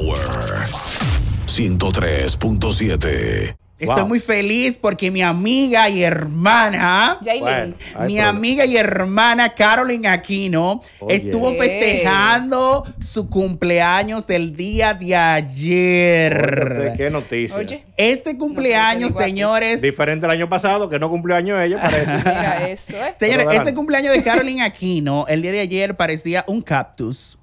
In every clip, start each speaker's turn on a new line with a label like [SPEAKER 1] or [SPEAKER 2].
[SPEAKER 1] 103.7. Estoy muy
[SPEAKER 2] feliz porque mi amiga y hermana, mi amiga y hermana Carolyn Aquino estuvo festejando su cumpleaños del día de ayer. qué noticia. Este cumpleaños, señores. Diferente al año pasado, que no cumplió año ella, parece. Mira eso, Señores, este cumpleaños de Carolyn Aquino, el día de ayer parecía un cactus.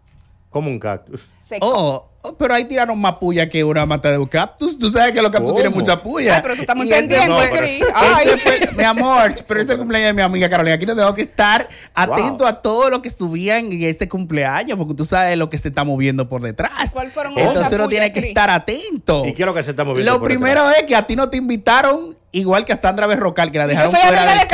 [SPEAKER 2] Como un cactus. Oh, Oh, pero ahí tiraron más puya que una mata de eucaptus. Tú sabes que los cactus tienen mucha puya. Ay, pero tú estás muy entendiendo, no, Cris. Este mi amor, pero ese cumpleaños de mi amiga Carolina. Aquí no tengo que estar atento a todo lo que subían en ese cumpleaños, porque tú sabes lo que se está moviendo por detrás. ¿Cuál fueron Entonces uno tiene que estar atento. ¿Y qué es lo que se está moviendo? Lo primero es que a ti no te invitaron Igual que a Sandra Berrocal, que la dejaron fuera del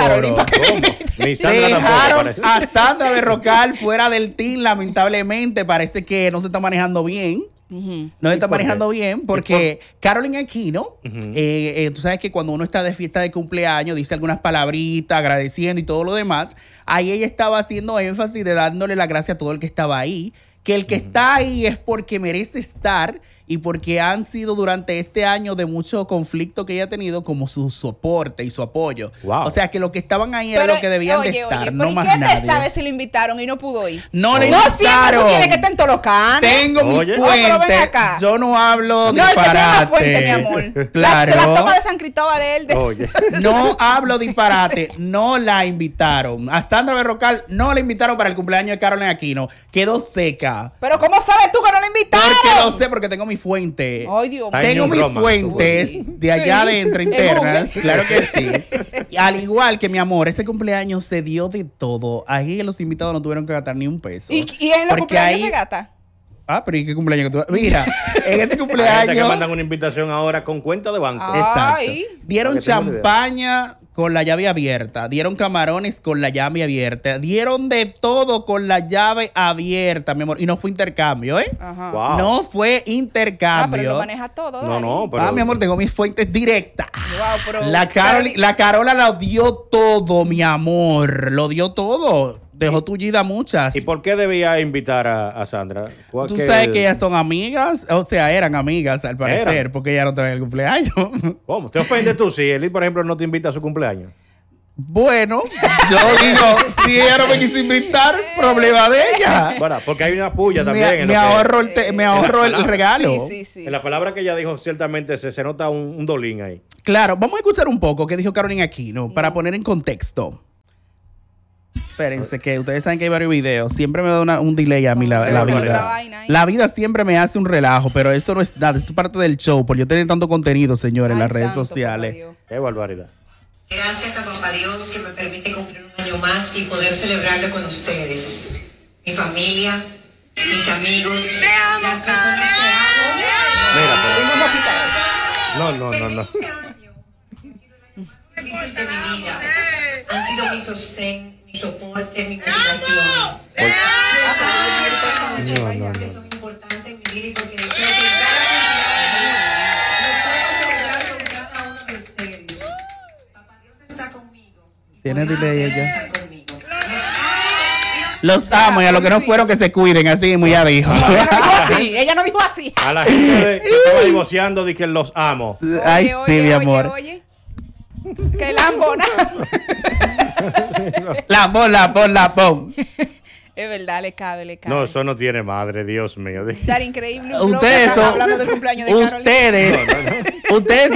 [SPEAKER 1] de a
[SPEAKER 2] Sandra Berrocal fuera del team, lamentablemente. Parece que no se está manejando bien. No se está manejando bien porque Carolyn Aquino, eh, eh, tú sabes que cuando uno está de fiesta de cumpleaños, dice algunas palabritas, agradeciendo y todo lo demás, ahí ella estaba haciendo énfasis de dándole la gracia a todo el que estaba ahí, que el que está ahí es porque merece estar y porque han sido durante este año de mucho conflicto que ella ha tenido como su soporte y su apoyo. O sea, que lo que estaban ahí era lo que debían de estar, oye, no más qué te sabes
[SPEAKER 3] si lo invitaron y no pudo ir? No, no le invitaron. No que estén todos los Tengo mis fuentes.
[SPEAKER 2] Yo no hablo disparate No, el que fuente, mi amor. claro. La, la toma
[SPEAKER 3] de San Cristóbal De... Oye. No hablo disparate.
[SPEAKER 2] No la invitaron. A Sandra Berrocal no la invitaron para el cumpleaños de Carolina Aquino. Quedó seca.
[SPEAKER 3] Pero ¿cómo sabes tú que no la invitaron? Porque lo
[SPEAKER 2] sé, porque tengo mi fuente. Ay, Dios Tengo mis fuentes de allá de adentro internas. claro que sí. Al igual que mi amor, ese cumpleaños se dio de todo. Ahí los invitados no tuvieron que gastar ni un peso. ¿Y, y en los cumpleaños ahí... se gasta? Ah, pero ¿y qué cumpleaños tú Mira, en este cumpleaños. que mandan una invitación ahora con cuenta de banco. Exacto. Dieron champaña con la llave abierta, dieron camarones con la llave abierta, dieron de todo con la llave abierta, mi amor. Y no fue intercambio, ¿eh? Ajá. No fue intercambio. Ah, pero lo maneja todo. No, no, pero... Ah, mi amor, tengo mis fuentes directas. Wow, La, Carol, la Carola lo dio todo, mi amor. Lo dio todo dejó tullida muchas. ¿Y
[SPEAKER 1] por qué debía invitar
[SPEAKER 2] a, Sandra? Tú sabes que ellas son amigas, o sea, eran amigas al parecer, porque ella no estaba en el cumpleaños. ¿Cómo? ¿Te ofendes tú si Eli, por ejemplo, no te invita a su cumpleaños? Bueno, yo digo, si ella no me quiso invitar, problema de ella.
[SPEAKER 1] Bueno, porque hay una puya también. Eh, me, ahorro, el, me ahorro el regalo. Sí, sí, sí. En la palabra que ella dijo, ciertamente se, nota un, dolín ahí.
[SPEAKER 2] Claro, vamos a escuchar un poco qué dijo Carolina Aquino para mm. poner en contexto. Espérense, que ustedes saben que hay varios videos. Siempre me da un delay a mí la, vida. La vida siempre me hace un relajo, pero esto no es nada. Esto es parte del show, por yo tener tanto contenido, señores, en las redes sociales.
[SPEAKER 1] Qué barbaridad.
[SPEAKER 3] Gracias a papá Dios que me permite cumplir un año más y poder celebrarlo con ustedes. Mi familia, mis amigos, las personas que amo.
[SPEAKER 2] Mira, no, no, no, no.
[SPEAKER 3] Han sido mi sostén soporte, mi
[SPEAKER 2] motivación. No,
[SPEAKER 1] es no. que son
[SPEAKER 3] importantes en mi vida porque
[SPEAKER 1] deseo que cada lo pueda lograr con cada uno de
[SPEAKER 2] ustedes. Papá Dios está conmigo. Tiene dile ella. Los amo y a los que no fueron que se cuiden, así muy ya dijo. Ella no dijo así,
[SPEAKER 3] ella no dijo así.
[SPEAKER 2] A la gente de, que estaba divorciando de que los amo. Oye, Ay, oye, sí, oye, mi amor. Oye,
[SPEAKER 3] oye. Que lambona.
[SPEAKER 1] la pon, la pon, la pon.
[SPEAKER 3] Es verdad, le cabe, le
[SPEAKER 1] cabe. No, eso no tiene madre, Dios mío.
[SPEAKER 3] Dar increíble. Ustedes son. ustedes.
[SPEAKER 2] Ustedes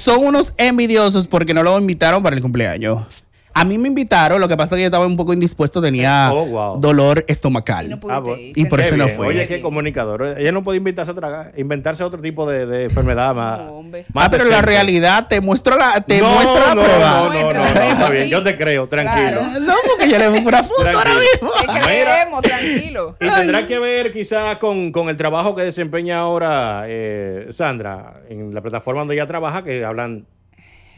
[SPEAKER 2] son unos, envidiosos porque no lo invitaron para el cumpleaños. A mí me invitaron, lo que pasa es que yo estaba un poco indispuesto, tenía oh, dolor estomacal. Y, ah, pues, por eso no fue. Oye,
[SPEAKER 1] qué comunicador. Ella no puede inventarse, otra, inventarse otro tipo de, enfermedad más. más ah, pero la realidad te muestro la, te no, No, no, no, está bien. Yo te creo, tranquilo.
[SPEAKER 2] No, porque ya le pongo una foto ahora mismo. Te creemos,
[SPEAKER 3] tranquilo.
[SPEAKER 1] Y tendrá que ver quizás con, con, el trabajo que desempeña ahora eh, Sandra en la plataforma donde ella trabaja, que hablan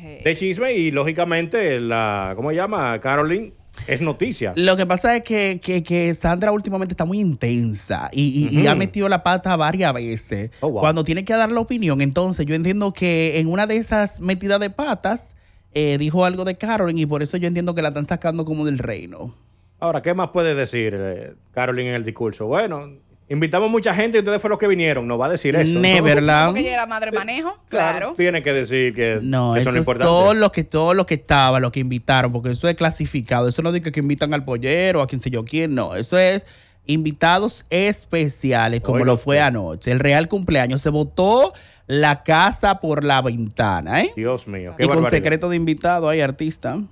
[SPEAKER 1] eh, de chisme y lógicamente la, ¿cómo se llama? Caroline es noticia.
[SPEAKER 2] Lo que pasa es que, Sandra últimamente está muy intensa y, y, ha metido la pata varias veces. Oh, Cuando tiene que dar la opinión, entonces yo entiendo que en una de esas metidas de patas eh, dijo algo de Carolyn y por eso yo entiendo que la están sacando como del reino.
[SPEAKER 1] Ahora, ¿qué más puede decir eh, Carolyn en el discurso? Bueno, Invitamos mucha gente y ustedes fueron los que vinieron. No va a decir eso. Neverland. Porque era madre manejo. Claro. Tiene que decir que no, eso no es importante. Todos
[SPEAKER 2] los que, todos lo que estaban, los que invitaron, porque eso es clasificado. Eso no dice que, invitan al pollero, a quien sé yo quién. No, eso es invitados especiales, como lo fue anoche. El real cumpleaños se votó la casa por la ventana, ¿eh?
[SPEAKER 1] Dios mío.
[SPEAKER 2] Qué y con secreto de invitado hay artista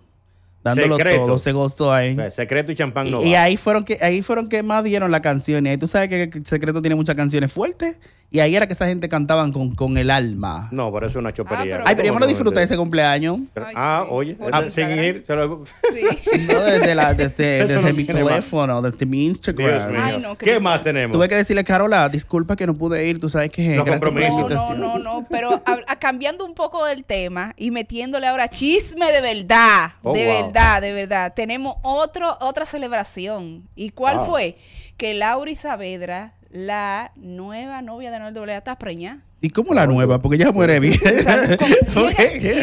[SPEAKER 2] dándolo secreto. todo, se gozó ahí. Secreto y champán no. Y, ahí fueron que ahí fueron que más dieron las canciones, Y tú sabes que Secreto tiene muchas canciones fuertes y ahí era que esa gente cantaban con, con el alma.
[SPEAKER 1] No, pero eso es una
[SPEAKER 2] chopería. Ah, Ay, pero yo me lo disfruté ese cumpleaños. ah, oye, sin ir, se lo... Sí. No, desde, desde, desde mi teléfono, desde mi Instagram. Ay, no, ¿Qué más tenemos? Tuve que decirle, Carola, disculpa que no pude ir, tú sabes que no, No, no, no,
[SPEAKER 3] pero cambiando un poco del tema y metiéndole ahora chisme de verdad, oh, de verdad, de verdad. Tenemos otro, otra celebración. ¿Y cuál ah. fue? Que y Saavedra la nueva novia de Noel Doblea está preñada?
[SPEAKER 2] ¿Y cómo la nueva? Porque ya muere bien. O la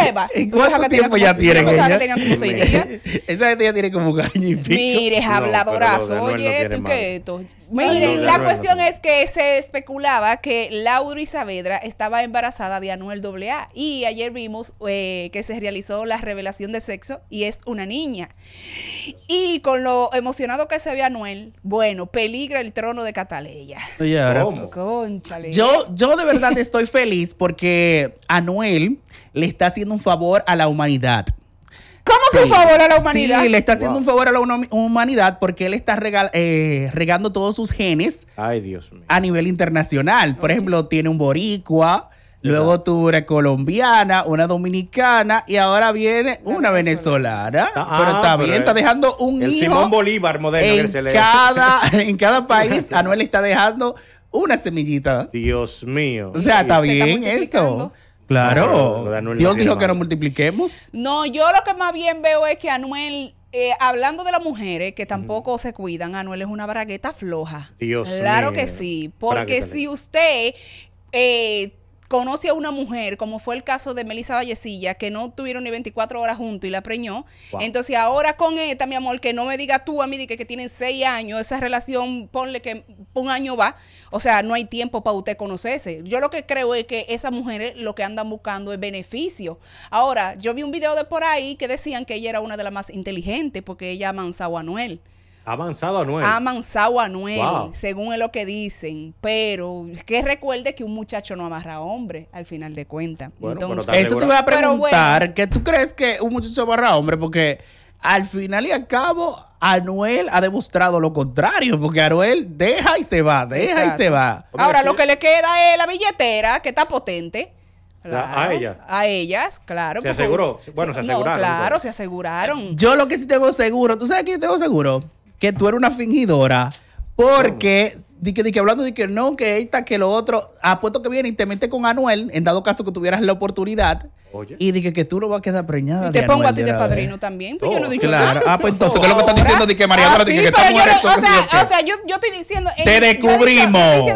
[SPEAKER 2] nueva? ¿Cuánto tiempo ya tienen ella? Esa gente ya tiene como un año y pico. Mire, habladorazo. Oye, tú qué
[SPEAKER 3] Miren, la cuestión es que se especulaba que Laura Saavedra estaba embarazada de Anuel AA y ayer vimos eh, que se realizó la revelación de sexo y es una niña. Y con lo emocionado que se ve Anuel, bueno, peligra el trono de Cataleya. Yo,
[SPEAKER 2] yo de verdad estoy feliz porque Anuel le está haciendo un favor a la humanidad. ¿Cómo que un favor a la humanidad? Sí, le está haciendo un favor a la humanidad porque él está eh, regando todos sus genes Ay, Dios a nivel internacional. Por ejemplo, tiene un boricua, Luego tuvo una colombiana, una dominicana y ahora viene una venezolana. pero está ah, bien, está dejando un el Simón Bolívar modelo. que se le... Cada, en cada país, Anuel está dejando una semillita. Dios mío. O sea, está bien eso. Claro. Dios dijo que nos multipliquemos.
[SPEAKER 3] No, yo lo que más bien veo es que Anuel eh, hablando de las mujeres que tampoco se cuidan, Anuel es una bragueta floja. Dios mío. Claro que sí. Porque si usted eh, conoce a una mujer, como fue el caso de Melissa Vallecilla, que no tuvieron ni 24 horas juntos y la preñó, entonces ahora con esta, mi amor, que no me diga tú a mí que, que tienen 6 años, esa relación, ponle que un año va. O sea, no hay tiempo para usted conocerse. Yo lo que creo es que esas mujeres lo que andan buscando es beneficio. Ahora, yo vi un video de por ahí que decían que ella era una de las más inteligentes porque ella ha a
[SPEAKER 1] Noel. Avanzado a Noel.
[SPEAKER 3] Amansado a según es lo que dicen. Pero que recuerde que un muchacho no amarra a hombre, al final de cuentas. Bueno,
[SPEAKER 2] Entonces, eso te voy a preguntar, ¿Qué tú crees que un muchacho amarra a hombre? Porque al final y al cabo, Anuel ha demostrado lo contrario, porque Anuel deja y se va, deja y se va.
[SPEAKER 3] Ahora lo que le queda es la billetera, que está potente.
[SPEAKER 2] Ah, a ellas.
[SPEAKER 3] A ellas, claro. Se pues, aseguró. Bueno, se, aseguraron. claro, se aseguraron.
[SPEAKER 2] Yo lo que sí tengo seguro, ¿tú sabes que yo tengo seguro? Que tú eres una fingidora. Porque, di que, hablando de que no, que esta, que lo otro, apuesto que viene y te mete con Anuel, en dado caso que tuvieras la oportunidad, y dije que, tú no vas a quedar preñada. Y te pongo a ti de, ¿eh? padrino
[SPEAKER 3] también, pues yo no dicho claro. Ah,
[SPEAKER 2] pues entonces, ¿qué es lo que estás diciendo de que María Amara ah, que está o, sea, o sea,
[SPEAKER 3] yo, yo estoy diciendo. Te descubrimos.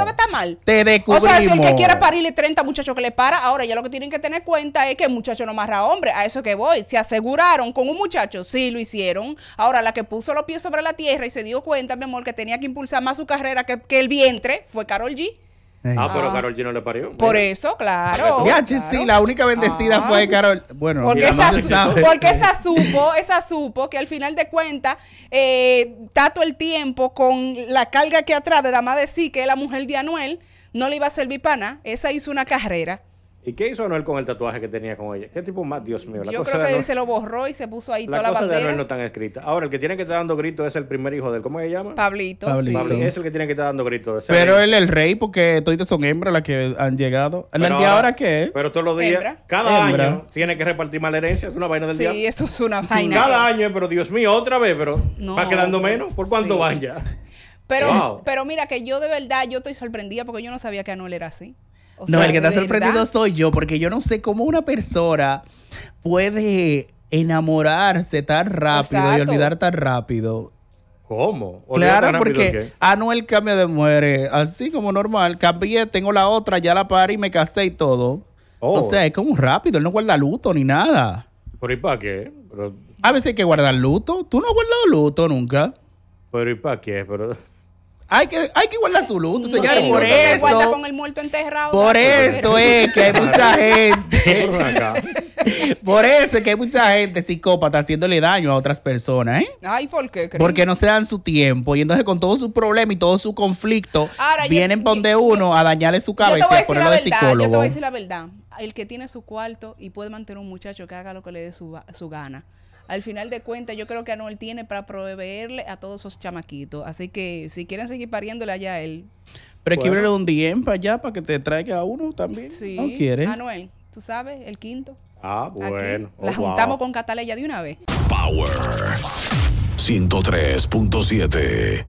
[SPEAKER 2] Te descubrimos. O sea, si el que quiera
[SPEAKER 3] parirle 30 muchachos que le para, ahora ya lo que tienen que tener cuenta es que el muchacho no amarra hombre. A eso que voy. Se aseguraron con un muchacho, sí lo hicieron. Ahora, la que puso los pies sobre la tierra y se dio cuenta, mi amor, que tenía que impulsar más su carrera que, que el vientre fue Carol G.
[SPEAKER 2] Ah, pero Carol ah. Gino le parió. Por eso, claro. Ya, sí, la única bendecida ah. fue Carol. Bueno, porque, esa,
[SPEAKER 3] supo, esa supo que al final de cuentas, eh, Tato el tiempo con la carga que atrás de Dama de sí, que la mujer de Anuel, no le iba a servir pana. Esa hizo una carrera.
[SPEAKER 1] ¿Y qué hizo Anuel con el tatuaje que tenía con ella? ¿Qué tipo más? Dios mío. Yo creo que él se
[SPEAKER 3] lo borró y se puso ahí la toda la bandera. de Anuel no
[SPEAKER 1] están escritas. Ahora, el que tiene que estar dando gritos es el primer hijo de él. ¿Cómo se llama? Pablito. Pablito. Es el que tiene que estar dando gritos. Pero él
[SPEAKER 2] es el rey porque todos son hembras las que han llegado. ¿La ahora, ahora
[SPEAKER 1] qué? Pero todos los días, cada año, tiene que repartir mal herencia. Es una vaina del día. Sí, eso es una vaina. Cada año, pero Dios mío, otra vez, pero va quedando menos. ¿Por cuánto van ya?
[SPEAKER 3] Pero, pero mira que yo de verdad, yo estoy sorprendida porque yo no sabía que Anuel era así no, el que está sorprendido
[SPEAKER 2] soy yo, porque yo no sé cómo una persona puede enamorarse tan rápido y olvidar tan rápido. ¿Cómo? Claro, porque Anuel cambia de muere, así como normal. Cambié, tengo la otra, ya la paré y me casé y todo. O oh. sea, es como rápido, él no guarda luto ni nada. ¿Pero y para qué? A veces hay que guardar luto. ¿Tú no has guardado luto nunca? ¿Pero y para qué? Pero... Hay que, hay que guardar su luto, señores. por eso. Por eso es que hay mucha gente. por eso es que hay mucha gente psicópata haciéndole daño a otras personas, ¿eh?
[SPEAKER 3] Ay, ¿por qué? Porque no
[SPEAKER 2] se dan su tiempo. Y entonces, con todos sus problemas y todo su conflicto, vienen por donde uno a dañarle su cabeza y a ponerlo de psicólogo. Yo te voy a decir
[SPEAKER 3] la verdad. El que tiene su cuarto y puede mantener un muchacho que haga lo que le dé su, su gana al final de cuentas yo creo que Anuel tiene para proveerle a todos esos chamaquitos. Así que si quieren seguir pariéndole allá él.
[SPEAKER 2] Pero bueno. un DM para allá para que te traiga a uno también. Sí. No
[SPEAKER 3] Anuel, tú sabes, el quinto.
[SPEAKER 2] Ah, bueno. la oh, juntamos
[SPEAKER 3] con Cataleya de una vez.
[SPEAKER 2] Power
[SPEAKER 1] 103.7